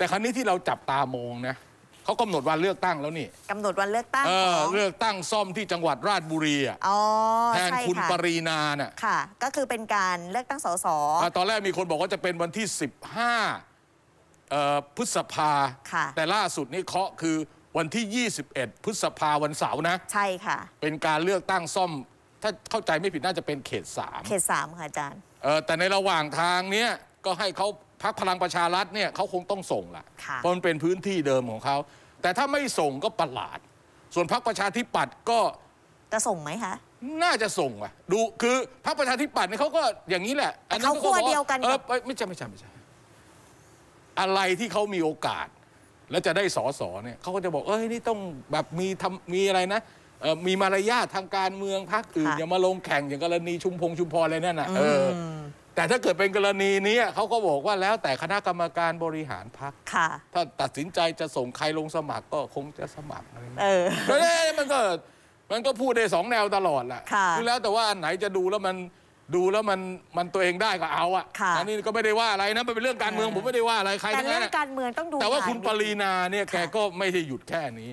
แต่ครั้นี้ที่เราจับตามองนะเขากำหนดวันเลือกตั้งแล้วนี่กำหนดวันเลือกตั้งเออเลือกตั้งซ่อมที่จังหวัดราชบุรีอ่ะแทนคุณปรีนาเนี่ยค่ะ ก็คือเป็นการเลือกตั้งสสตอนแรกมีคนบอกว่าจะเป็นวันที่15พฤษภาแต่ล่าสุดนี่เคาะคือวันที่ 21 พฤษภาวันเสาร์นะ ใช่ค่ะเป็นการเลือกตั้งซ่อม ถ้าเข้าใจไม่ผิดน่าจะเป็นเขต3เขต3ค่ะอาจารย์แต่ในระหว่างทางเนี้ยก็ให้เขาพรรคพลังประชารัฐเนี่ยเขาคงต้องส่งละเพราะมันเป็นพื้นที่เดิมของเขาแต่ถ้าไม่ส่งก็ประหลาด ส่วนพรรคประชาธิปัตย์ก็จะส่งไหมคะน่าจะส่งว่ะดูคือพรรคประชาธิปัตย์เนี่ยเขาก็อย่างนี้แหละเขาคั้เดียวกันเออไม่ใช่ไม่ใช่ไม่ใช่ อะไรที่เขามีโอกาส แล้วจะได้สอสอเนี่ยเขาก็จะบอก เอ้ยนี่ต้องแบบมีทำมีอะไรนะมีมารยาททางการเมืองพรรคอื่น อย่ามาลงแข่งอย่างกรณีชุมพงชุมพรอะไรนั่นนะเออแต่ถ้าเกิดเป็นกรณีนี้เขาก็บอกว่าแล้วแต่คณะกรรมการบริหารพรรคถ้าตัดสินใจจะส่งใครลงสมัครก็คงจะสมัครอะไรเงี้ยมันก็มันก็พูดในสองแนวตลอดแหละคือแล้วแต่ว่าอันไหนจะดูแล้วมันดูแล้วมันมันตัวเองได้ก็เอาอ่ะ อันนี้ก็ไม่ได้ว่าอะไรนะมันเป็นเรื่องการเมืองผมไม่ได้ว่าอะไรใครแต่เรื่องการเมืองต้องดูแต่ว่าคุณปรีนาเนี่ยแกก็ไม่ได้หยุดแค่นี้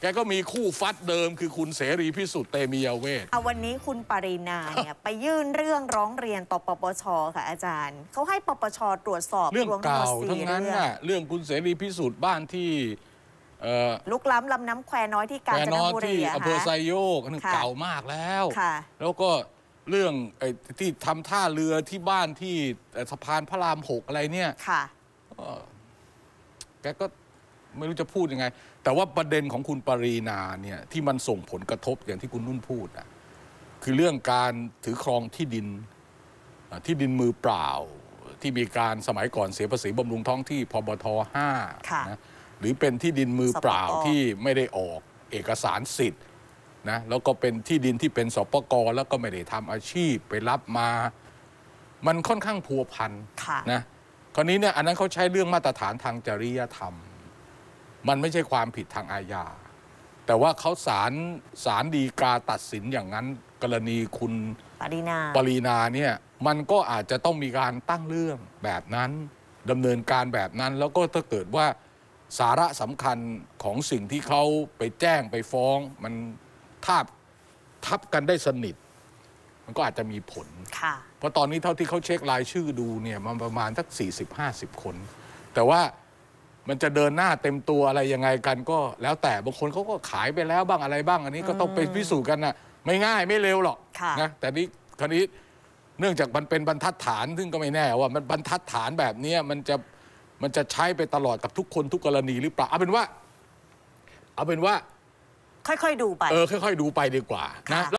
แกก็มีคู่ฟัดเดิมคือคุณเสรีพิสุทธิ์เตมียเวทเอาวันนี้คุณปรินาเนี่ย ไปยื่นเรื่องร้องเรียนต่อปปชค่ะอาจารย์ เขาให้ปปชตรวจสอบเรื่องเก่า ทั้งนั้นน่ะเรื่องคุณเสรีพิสุทธิ์บ้านที่ลุกล้ำลำน้ำแควน้อยที่กาญจนบุรีอำเภอไซโยกนั่นเก่ามากแล้ว แล้วก็เรื่องที่ทำท่าเรือที่บ้านที่สะพานพระรามหกอะไรเนี่ยแกก็ไม่รู้จะพูดยังไง แต่ว่าประเด็นของคุณปรีนาเนี่ยที่มันส่งผลกระทบอย่างที่คุณนุ่นพูดอะคือเรื่องการถือครองที่ดินที่ดินมือเปล่าที่มีการสมัยก่อนเสียภาษีบำรุงท้องที่พบทห้านะหรือเป็นที่ดินมือเปล่าที่ไม่ได้ออกเอกสารสิทธิ์นะแล้วก็เป็นที่ดินที่เป็นสปก แล้วก็ไม่ได้ทำอาชีพไปรับมา มันค่อนข้างพัวพันนะคราวนี้เนี่ยอันนั้นเขาใช้เรื่องมาตรฐานทางจริยธรรมมันไม่ใช่ความผิดทางอาญา แต่ว่าเขาสารสารดีกาตัดสินอย่างนั้น กรณีคุณปรีนาปรีนาเนี่ยมันก็อาจจะต้องมีการตั้งเรื่องแบบนั้นดำเนินการแบบนั้น แล้วก็ถ้าเกิดว่าสาระสำคัญของสิ่งที่เขาไปแจ้งไปฟ้อง มันทับทับกันได้สนิท มันก็อาจจะมีผล เพราะตอนนี้เท่าที่เขาเช็ครายชื่อดูเนี่ยมันประมาณสัก40-50คน แต่ว่ามันจะเดินหน้าเต็มตัวอะไรยังไงกันก็ แล้วแต่บางคนเขาก็ขายไปแล้วบ้างอะไรบ้าง อันนี้ก็ต้องไปพิสูจน์กันนะไม่ง่ายไม่เร็วหรอกนะแต่นี้คราวนี้ เนื่องจากมันเป็นบรรทัดฐาน ซึ่งก็ไม่แน่ว่ามันบรรทัดฐานแบบนี้มันจะมันจะใช้ไปตลอดกับทุกคนทุกกรณีหรือเปล่าเอาเป็นว่า เอาเป็นว่า ค่อยๆดูไปเออค่อยๆดูไปดีกว่านะ